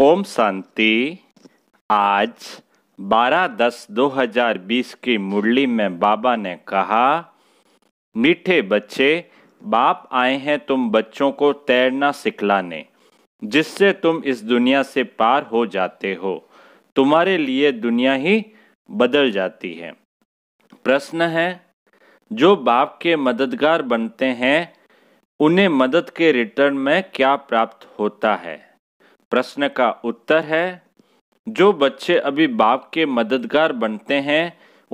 ओम शांति आज 12 दस 2020 की मुरली में बाबा ने कहा मीठे बच्चे बाप आए हैं तुम बच्चों को तैरना सिखलाने जिससे तुम इस दुनिया से पार हो जाते हो तुम्हारे लिए दुनिया ही बदल जाती है प्रश्न है जो बाप के मददगार बनते हैं उन्हें मदद के रिटर्न में क्या प्राप्त होता है प्रश्न का उत्तर है जो बच्चे अभी बाप के मददगार बनते हैं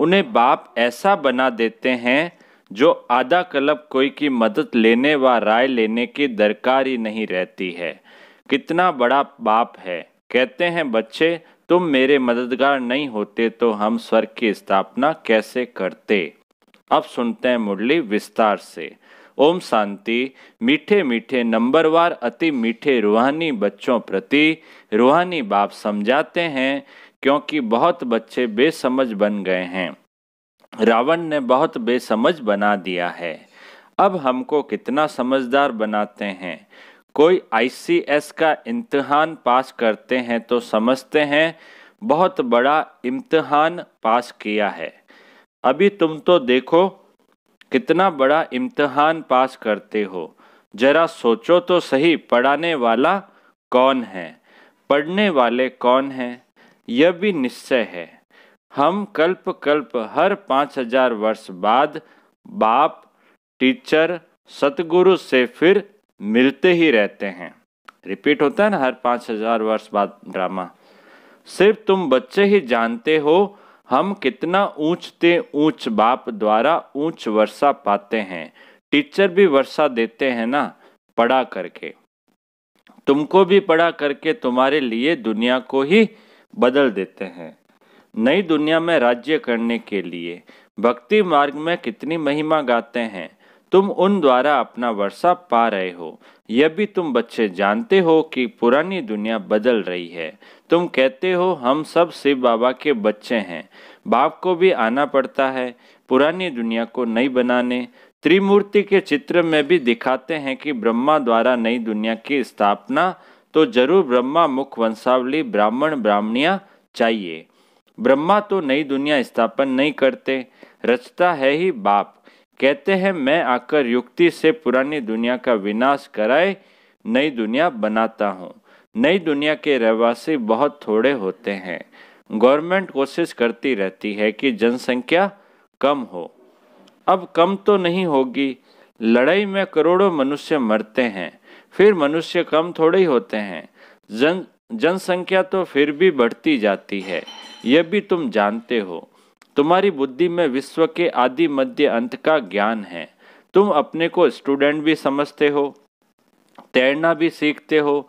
उन्हें बाप ऐसा बना देते हैं जो आधा कलब कोई की मदद लेने व राय लेने की दरकार ही नहीं रहती है कितना बड़ा बाप है कहते हैं बच्चे तुम मेरे मददगार नहीं होते तो हम स्वर्ग की स्थापना कैसे करते अब सुनते हैं मुरली विस्तार से ओम शांति मीठे मीठे नंबरवार अति मीठे रूहानी बच्चों प्रति रूहानी बाप समझाते हैं क्योंकि बहुत बच्चे बेसमझ बन गए हैं रावण ने बहुत बेसमझ बना दिया है अब हमको कितना समझदार बनाते हैं कोई आईसीएस का इम्तहान पास करते हैं तो समझते हैं बहुत बड़ा इम्तहान पास किया है अभी तुम तो देखो कितना बड़ा इम्तहान पास करते हो जरा सोचो तो सही पढ़ाने वाला कौन है पढ़ने वाले कौन हैं यह भी निश्चय है हम कल्प कल्प हर पाँच हजार वर्ष बाद बाप टीचर सतगुरु से फिर मिलते ही रहते हैं रिपीट होता है ना हर पाँच हजार वर्ष बाद ड्रामा सिर्फ तुम बच्चे ही जानते हो हम कितना ऊंचते ऊंच बाप द्वारा ऊंच वर्षा पाते हैं टीचर भी वर्षा देते हैं ना पढ़ा करके तुमको भी पढ़ा करके तुम्हारे लिए दुनिया को ही बदल देते हैं नई दुनिया में राज्य करने के लिए भक्ति मार्ग में कितनी महिमा गाते हैं तुम उन द्वारा अपना वर्षा पा रहे हो यह भी तुम बच्चे जानते हो कि पुरानी दुनिया बदल रही है तुम कहते हो हम सब शिव बाबा के बच्चे हैं बाप को भी आना पड़ता है पुरानी दुनिया को नई बनाने त्रिमूर्ति के चित्र में भी दिखाते हैं कि ब्रह्मा द्वारा नई दुनिया की स्थापना तो जरूर ब्रह्मा मुख वंशावली ब्राह्मण ब्राह्मणिया चाहिए ब्रह्मा तो नई दुनिया स्थापन नहीं करते रचता है ही बाप कहते हैं मैं आकर युक्ति से पुरानी दुनिया का विनाश कराए नई दुनिया बनाता हूँ नई दुनिया के रहवासी बहुत थोड़े होते हैं गवर्नमेंट कोशिश करती रहती है कि जनसंख्या कम हो अब कम तो नहीं होगी लड़ाई में करोड़ों मनुष्य मरते हैं फिर मनुष्य कम थोड़े ही होते हैं जन जनसंख्या तो फिर भी बढ़ती जाती है यह भी तुम जानते हो तुम्हारी बुद्धि में विश्व के आदि मध्य अंत का ज्ञान है तुम अपने को स्टूडेंट भी समझते हो तैरना भी सीखते हो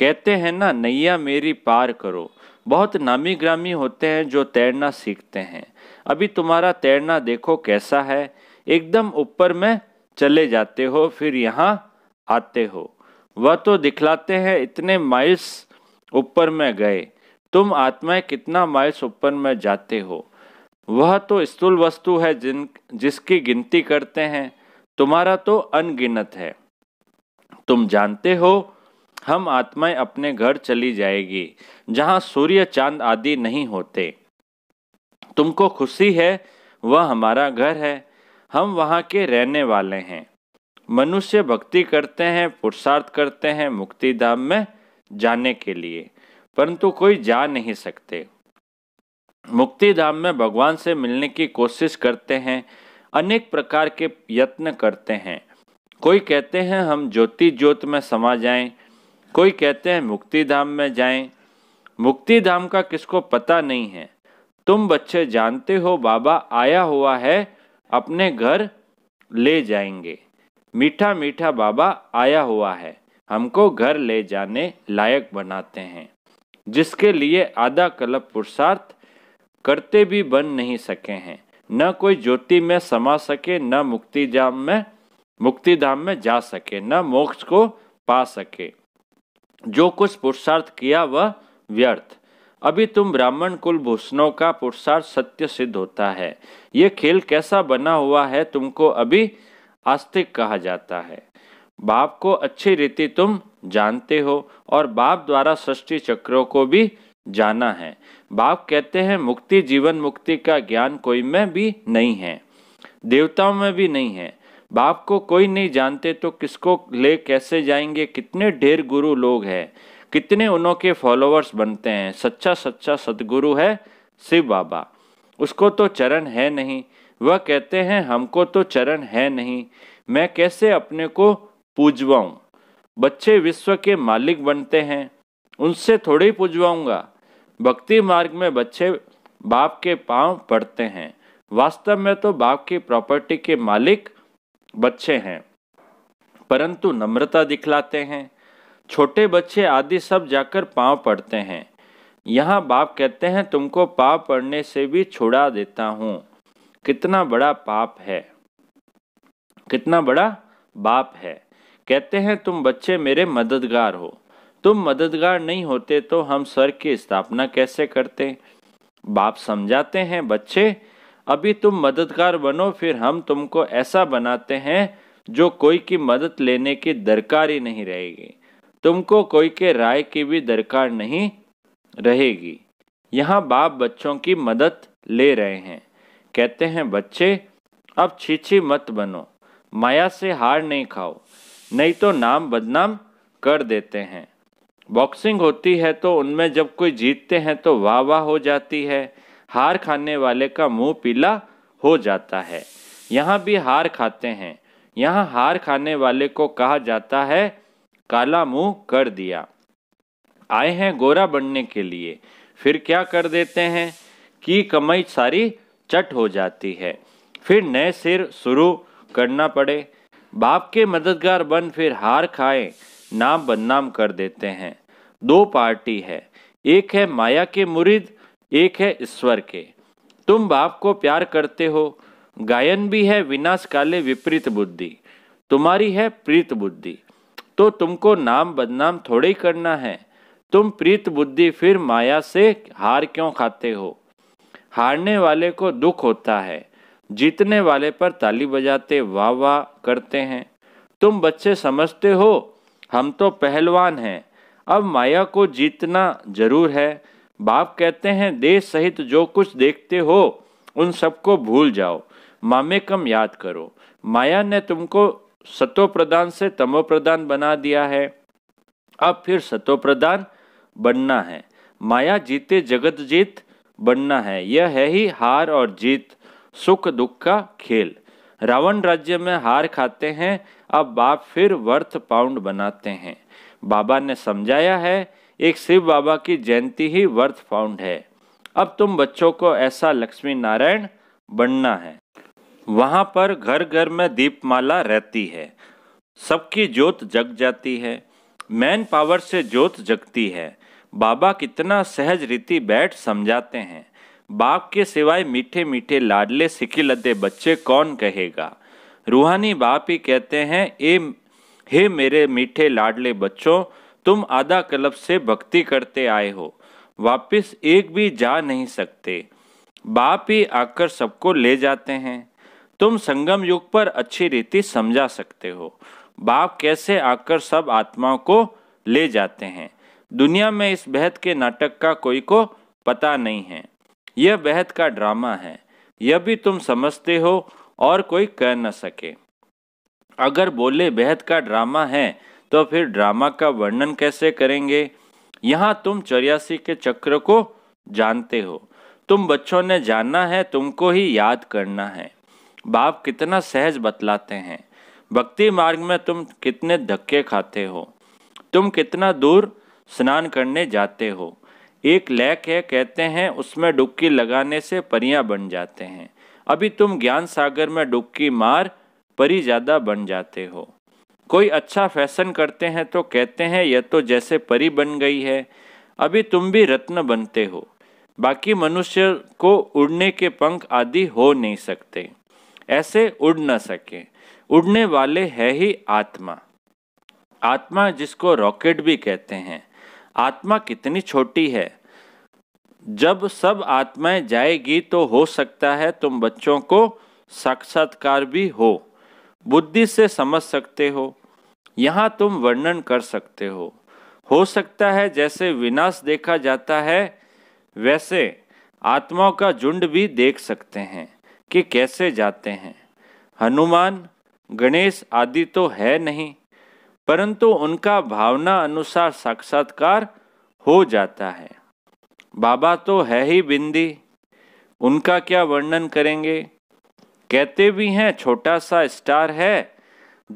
कहते हैं ना नैया मेरी पार करो बहुत नामी ग्रामी होते हैं जो तैरना सीखते हैं अभी तुम्हारा तैरना देखो कैसा है एकदम ऊपर में चले जाते हो फिर यहाँ आते हो वह तो दिखलाते हैं इतने माइल्स ऊपर में गए तुम आत्माएं कितना माइल्स ऊपर में जाते हो वह तो स्थूल वस्तु है जिन जिसकी गिनती करते हैं तुम्हारा तो अनगिनत है तुम जानते हो हम आत्माएं अपने घर चली जाएगी जहां सूर्य चांद आदि नहीं होते तुमको खुशी है वह हमारा घर है हम वहाँ के रहने वाले हैं मनुष्य भक्ति करते हैं पुरुषार्थ करते हैं मुक्ति धाम में जाने के लिए परंतु कोई जा नहीं सकते मुक्ति धाम में भगवान से मिलने की कोशिश करते हैं अनेक प्रकार के यत्न करते हैं कोई कहते हैं हम ज्योति ज्योत में समा जाएं, कोई कहते हैं मुक्ति धाम में जाएं मुक्ति धाम का किसको पता नहीं है तुम बच्चे जानते हो बाबा आया हुआ है अपने घर ले जाएंगे मीठा मीठा बाबा आया हुआ है हमको घर ले जाने लायक बनाते हैं जिसके लिए आधा कलप पुरुषार्थ करते भी बन नहीं सके हैं न कोई ज्योति में समा सके न मुक्ति धाम में मुक्ति धाम में जा सके न मोक्ष को पा सके जो कुछ पुरुषार्थ किया वह व्यर्थ अभी तुम ब्राह्मण कुलभूषणों का पुरुषार्थ सत्य सिद्ध होता है ये खेल कैसा बना हुआ है तुमको अभी आस्तिक कहा जाता है बाप को अच्छी रीति तुम जानते हो और बाप द्वारा सृष्टि चक्रों को भी जाना है बाप कहते हैं मुक्ति जीवन मुक्ति का ज्ञान कोई में भी नहीं है देवताओं में भी नहीं है बाप को कोई नहीं जानते तो किसको ले कैसे जाएंगे कितने ढेर गुरु लोग हैं कितने उनके के फॉलोअर्स बनते हैं सच्चा सच्चा सदगुरु है शिव बाबा उसको तो चरण है नहीं वह कहते हैं हमको तो चरण है नहीं मैं कैसे अपने को पूजवाऊँ बच्चे विश्व के मालिक बनते हैं उनसे थोड़ी पूजवाऊँगा भक्ति मार्ग में बच्चे बाप के पांव पड़ते हैं वास्तव में तो बाप की प्रॉपर्टी के मालिक बच्चे हैं परंतु नम्रता दिखलाते हैं छोटे बच्चे आदि सब जाकर पांव पड़ते हैं यहाँ बाप कहते हैं तुमको पाप पड़ने से भी छुड़ा देता हूँ कितना बड़ा पाप है कितना बड़ा बाप है कहते हैं तुम बच्चे मेरे मददगार हो तुम मददगार नहीं होते तो हम स्वर की स्थापना कैसे करते बाप समझाते हैं बच्चे अभी तुम मददगार बनो फिर हम तुमको ऐसा बनाते हैं जो कोई की मदद लेने की दरकार ही नहीं रहेगी तुमको कोई के राय की भी दरकार नहीं रहेगी यहाँ बाप बच्चों की मदद ले रहे हैं कहते हैं बच्चे अब छीछी मत बनो माया से हार नहीं खाओ नहीं तो नाम बदनाम कर देते हैं बॉक्सिंग होती है तो उनमें जब कोई जीतते हैं तो वाह वाह हो जाती है हार खाने वाले का मुंह पीला हो जाता है यहाँ भी हार खाते हैं यहाँ हार खाने वाले को कहा जाता है काला मुंह कर दिया आए हैं गोरा बनने के लिए फिर क्या कर देते हैं कि कमाई सारी चट हो जाती है फिर नए सिर शुरू करना पड़े बाप के मददगार बन फिर हार खाए नाम बदनाम कर देते हैं दो पार्टी है एक है माया के मुरीद एक है ईश्वर के तुम बाप को प्यार करते हो गायन भी है विनाश काले विपरीत बुद्धि तुम्हारी है प्रीत बुद्धि तो तुमको नाम बदनाम थोड़े ही करना है तुम प्रीत बुद्धि फिर माया से हार क्यों खाते हो हारने वाले को दुख होता है जीतने वाले पर ताली बजाते वाह वाह करते हैं तुम बच्चे समझते हो हम तो पहलवान हैं अब माया को जीतना जरूर है बाप कहते हैं देश सहित जो कुछ देखते हो उन सबको भूल जाओ मामे कम याद करो माया ने तुमको सतो प्रदान से तमो प्रदान बना दिया है अब फिर सतो प्रदान बनना है माया जीते जगत जीत बनना है यह है ही हार और जीत सुख दुख का खेल रावण राज्य में हार खाते हैं अब बाप फिर वर्थ पाउंड बनाते हैं बाबा ने समझाया है एक शिव बाबा की जयंती ही वर्थ फाउंड है अब तुम बच्चों को ऐसा लक्ष्मी नारायण बनना है वहाँ पर घर घर में दीपमाला रहती है सबकी जोत जग जाती है मैन पावर से जोत जगती है बाबा कितना सहज रीति बैठ समझाते हैं बाप के सिवाय मीठे मीठे लाडले सिकी लदे बच्चे कौन कहेगा रूहानी बाप ही कहते हैं ए हे मेरे मीठे लाडले बच्चों तुम आधा कलब से भक्ति करते आए हो वापस एक भी जा नहीं सकते बाप ही आकर सबको ले जाते हैं तुम संगम युग पर अच्छी रीति समझा सकते हो बाप कैसे आकर सब आत्माओं को ले जाते हैं दुनिया में इस बहत के नाटक का कोई को पता नहीं है यह बहत का ड्रामा है यह भी तुम समझते हो और कोई कह न सके अगर बोले बेहद का ड्रामा है तो फिर ड्रामा का वर्णन कैसे करेंगे यहाँ तुम चौरासी के चक्र को जानते हो तुम बच्चों ने जानना है तुमको ही याद करना है बाप कितना सहज बतलाते हैं भक्ति मार्ग में तुम कितने धक्के खाते हो तुम कितना दूर स्नान करने जाते हो एक लैक है कहते हैं उसमें डुबकी लगाने से परियां बन जाते हैं अभी तुम ज्ञान सागर में डुबकी मार परी ज़्यादा बन जाते हो कोई अच्छा फैशन करते हैं तो कहते हैं यह तो जैसे परी बन गई है अभी तुम भी रत्न बनते हो बाकी मनुष्य को उड़ने के पंख आदि हो नहीं सकते ऐसे उड़ न सके उड़ने वाले है ही आत्मा आत्मा जिसको रॉकेट भी कहते हैं आत्मा कितनी छोटी है जब सब आत्माएं जाएगी तो हो सकता है तुम बच्चों को साक्षात्कार भी हो बुद्धि से समझ सकते हो यहाँ तुम वर्णन कर सकते हो हो सकता है जैसे विनाश देखा जाता है वैसे आत्माओं का झुंड भी देख सकते हैं कि कैसे जाते हैं हनुमान गणेश आदि तो है नहीं परंतु उनका भावना अनुसार साक्षात्कार हो जाता है बाबा तो है ही बिंदी उनका क्या वर्णन करेंगे कहते भी हैं छोटा सा स्टार है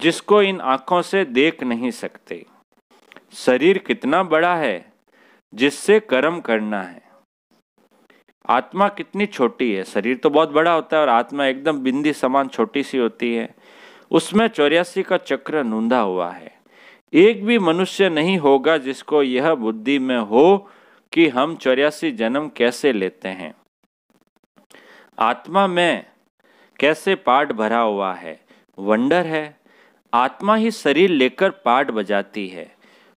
जिसको इन आंखों से देख नहीं सकते शरीर कितना बड़ा है जिससे कर्म करना है आत्मा कितनी छोटी है शरीर तो बहुत बड़ा होता है और आत्मा एकदम बिंदी समान छोटी सी होती है उसमें चौरासी का चक्र नूंदा हुआ है एक भी मनुष्य नहीं होगा जिसको यह बुद्धि में हो कि हम चौरासी जन्म कैसे लेते हैं आत्मा में कैसे पाठ भरा हुआ है वंडर है आत्मा ही शरीर लेकर पाठ बजाती है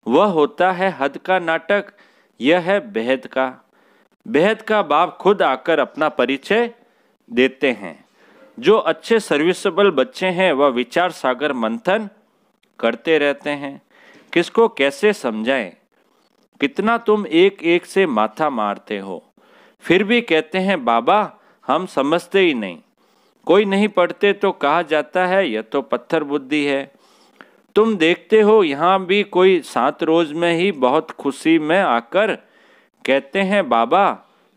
वह होता है हद का नाटक यह है बेहद का बेहद का बाप खुद आकर अपना परिचय देते हैं जो अच्छे सर्विसेबल बच्चे हैं वह विचार सागर मंथन करते रहते हैं किसको कैसे समझाएं कितना तुम एक एक से माथा मारते हो फिर भी कहते हैं बाबा हम समझते ही नहीं कोई नहीं पढ़ते तो कहा जाता है यह तो पत्थर बुद्धि है तुम देखते हो यहाँ भी कोई सात रोज में ही बहुत खुशी में आकर कहते हैं बाबा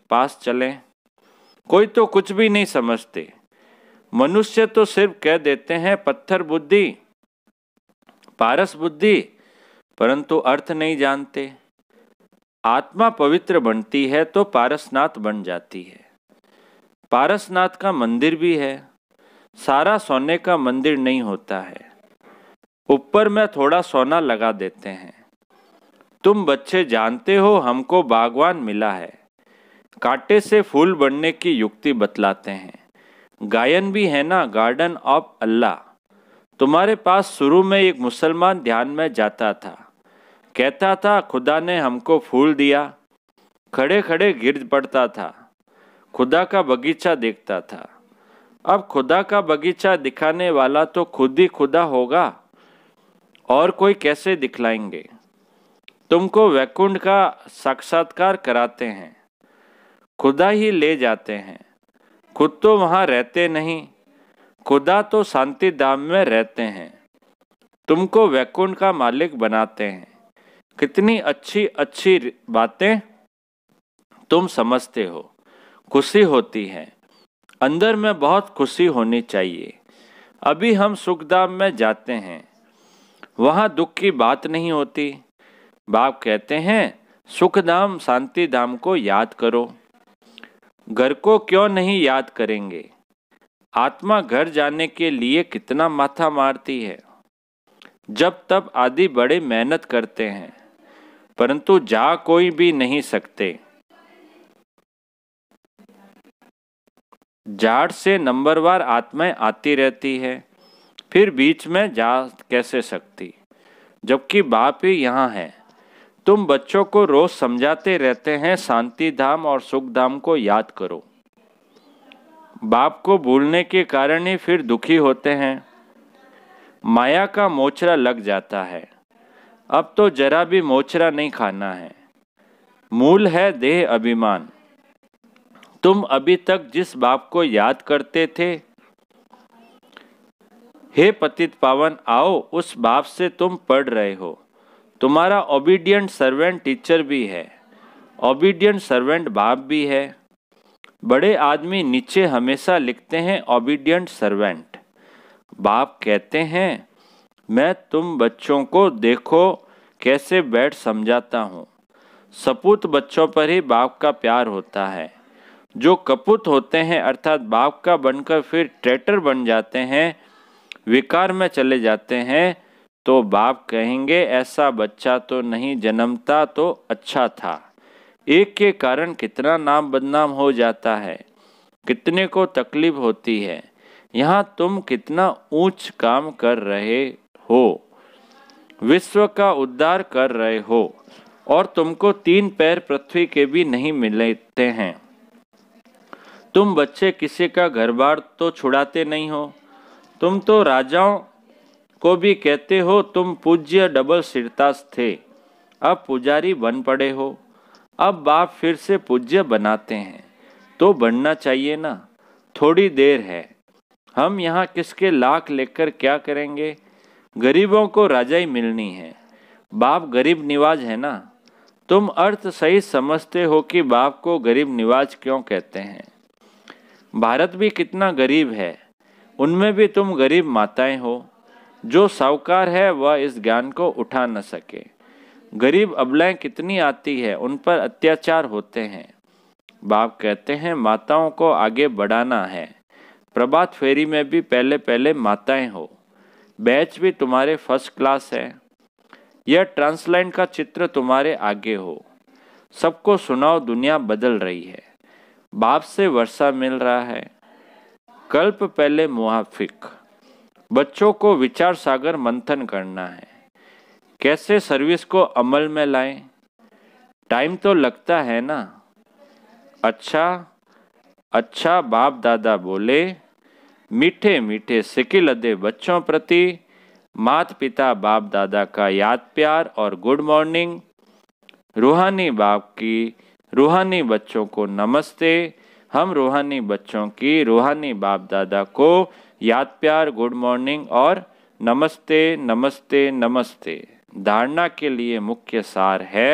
पास चलें कोई तो कुछ भी नहीं समझते मनुष्य तो सिर्फ कह देते हैं पत्थर बुद्धि पारस बुद्धि परंतु अर्थ नहीं जानते आत्मा पवित्र बनती है तो पारसनाथ बन जाती है पारसनाथ का मंदिर भी है सारा सोने का मंदिर नहीं होता है ऊपर में थोड़ा सोना लगा देते हैं तुम बच्चे जानते हो हमको बागवान मिला है कांटे से फूल बनने की युक्ति बतलाते हैं गायन भी है ना गार्डन ऑफ अल्लाह तुम्हारे पास शुरू में एक मुसलमान ध्यान में जाता था कहता था खुदा ने हमको फूल दिया खड़े खड़े गिर पड़ता था खुदा का बगीचा देखता था अब खुदा का बगीचा दिखाने वाला तो खुद ही खुदा होगा और कोई कैसे दिखलाएंगे तुमको वैकुंठ का साक्षात्कार कराते हैं खुदा ही ले जाते हैं खुद तो वहां रहते नहीं खुदा तो शांति धाम में रहते हैं तुमको वैकुंठ का मालिक बनाते हैं कितनी अच्छी अच्छी बातें तुम समझते हो खुशी होती है अंदर में बहुत खुशी होनी चाहिए अभी हम सुखधाम में जाते हैं वहाँ दुख की बात नहीं होती बाप कहते हैं सुखधाम शांति धाम को याद करो घर को क्यों नहीं याद करेंगे आत्मा घर जाने के लिए कितना माथा मारती है जब तब आदि बड़े मेहनत करते हैं परंतु जा कोई भी नहीं सकते जाड़ से नंबरवार आत्माएं आती रहती है फिर बीच में जा कैसे सकती जबकि बाप ही यहाँ है तुम बच्चों को रोज समझाते रहते हैं शांति धाम और सुख धाम को याद करो बाप को भूलने के कारण ही फिर दुखी होते हैं माया का मोचरा लग जाता है अब तो जरा भी मोचरा नहीं खाना है मूल है देह अभिमान तुम अभी तक जिस बाप को याद करते थे हे पतित पावन आओ उस बाप से तुम पढ़ रहे हो तुम्हारा ओबीडियंट सर्वेंट टीचर भी है ओबीडियंट सर्वेंट बाप भी है बड़े आदमी नीचे हमेशा लिखते हैं ओबीडियंट सर्वेंट बाप कहते हैं मैं तुम बच्चों को देखो कैसे बैठ समझाता हूँ सपूत बच्चों पर ही बाप का प्यार होता है जो कपूत होते हैं अर्थात बाप का बनकर फिर ट्रेटर बन जाते हैं विकार में चले जाते हैं तो बाप कहेंगे ऐसा बच्चा तो नहीं जन्मता तो अच्छा था एक के कारण कितना नाम बदनाम हो जाता है कितने को तकलीफ होती है यहाँ तुम कितना ऊंच काम कर रहे हो विश्व का उद्धार कर रहे हो और तुमको तीन पैर पृथ्वी के भी नहीं मिलते हैं तुम बच्चे किसी का घर बार तो छुड़ाते नहीं हो तुम तो राजाओं को भी कहते हो तुम पूज्य डबल सिरताज थे अब पुजारी बन पड़े हो अब बाप फिर से पूज्य बनाते हैं तो बनना चाहिए ना थोड़ी देर है हम यहाँ किसके लाख लेकर क्या करेंगे गरीबों को राजा ही मिलनी है बाप गरीब निवाज है ना तुम अर्थ सही समझते हो कि बाप को गरीब निवाज क्यों कहते हैं भारत भी कितना गरीब है उनमें भी तुम गरीब माताएं हो जो साहूकार है वह इस ज्ञान को उठा न सके गरीब अबलाएं कितनी आती है उन पर अत्याचार होते हैं बाप कहते हैं माताओं को आगे बढ़ाना है प्रभात फेरी में भी पहले पहले माताएं हो बैच भी तुम्हारे फर्स्ट क्लास है यह ट्रांसलैंड का चित्र तुम्हारे आगे हो सबको सुनाओ दुनिया बदल रही है बाप से वर्षा मिल रहा है कल्प पहले मुहाफिक बच्चों को विचार सागर मंथन करना है कैसे सर्विस को अमल में लाएं टाइम तो लगता है ना अच्छा अच्छा बाप दादा बोले मीठे मीठे सिकिल दे बच्चों प्रति मात पिता बाप दादा का याद प्यार और गुड मॉर्निंग रूहानी बाप की रूहानी बच्चों को नमस्ते हम रूहानी बच्चों की रूहानी बाप दादा को याद प्यार गुड मॉर्निंग और नमस्ते नमस्ते नमस्ते धारणा के लिए मुख्य सार है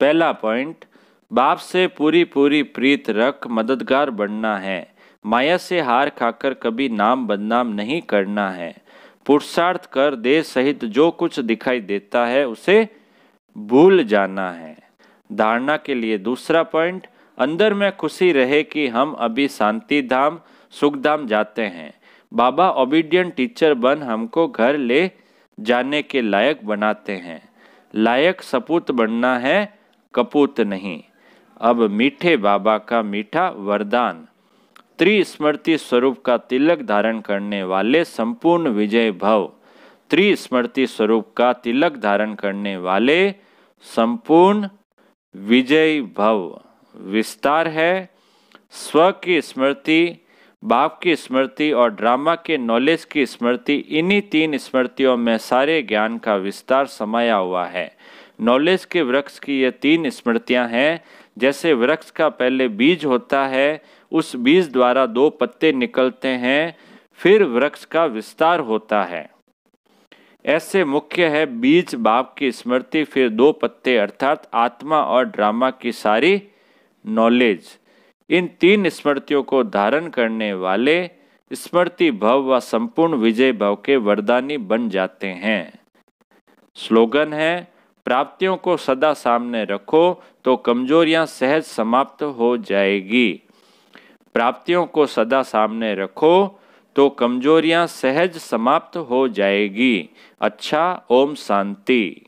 पहला पॉइंट बाप से पूरी पूरी प्रीत रख मददगार बनना है माया से हार खाकर कभी नाम बदनाम नहीं करना है पुरुषार्थ कर देह सहित जो कुछ दिखाई देता है उसे भूल जाना है धारणा के लिए दूसरा पॉइंट अंदर में खुशी रहे कि हम अभी शांति धाम सुख धाम जाते हैं बाबा ओबीडियंट टीचर बन हमको घर ले जाने के लायक बनाते हैं लायक सपूत बनना है कपूत नहीं अब मीठे बाबा का मीठा वरदान त्रिस्मृति स्वरूप का तिलक धारण करने वाले संपूर्ण विजय भव त्रिस्मृति स्वरूप का तिलक धारण करने वाले संपूर्ण विजय भव विस्तार है स्व की स्मृति बाप की स्मृति और ड्रामा के नॉलेज की स्मृति इन्हीं तीन स्मृतियों में सारे ज्ञान का विस्तार समाया हुआ है नॉलेज के वृक्ष की ये तीन स्मृतियां हैं जैसे वृक्ष का पहले बीज होता है उस बीज द्वारा दो पत्ते निकलते हैं फिर वृक्ष का विस्तार होता है ऐसे मुख्य है बीज बाप की स्मृति फिर दो पत्ते अर्थात आत्मा और ड्रामा की सारी नॉलेज इन तीन स्मृतियों को धारण करने वाले स्मृति भव व संपूर्ण विजय भव के वरदानी बन जाते हैं स्लोगन है प्राप्तियों को सदा सामने रखो तो कमजोरियां सहज समाप्त हो जाएगी प्राप्तियों को सदा सामने रखो तो कमजोरियां सहज समाप्त हो जाएगी अच्छा ओम शांति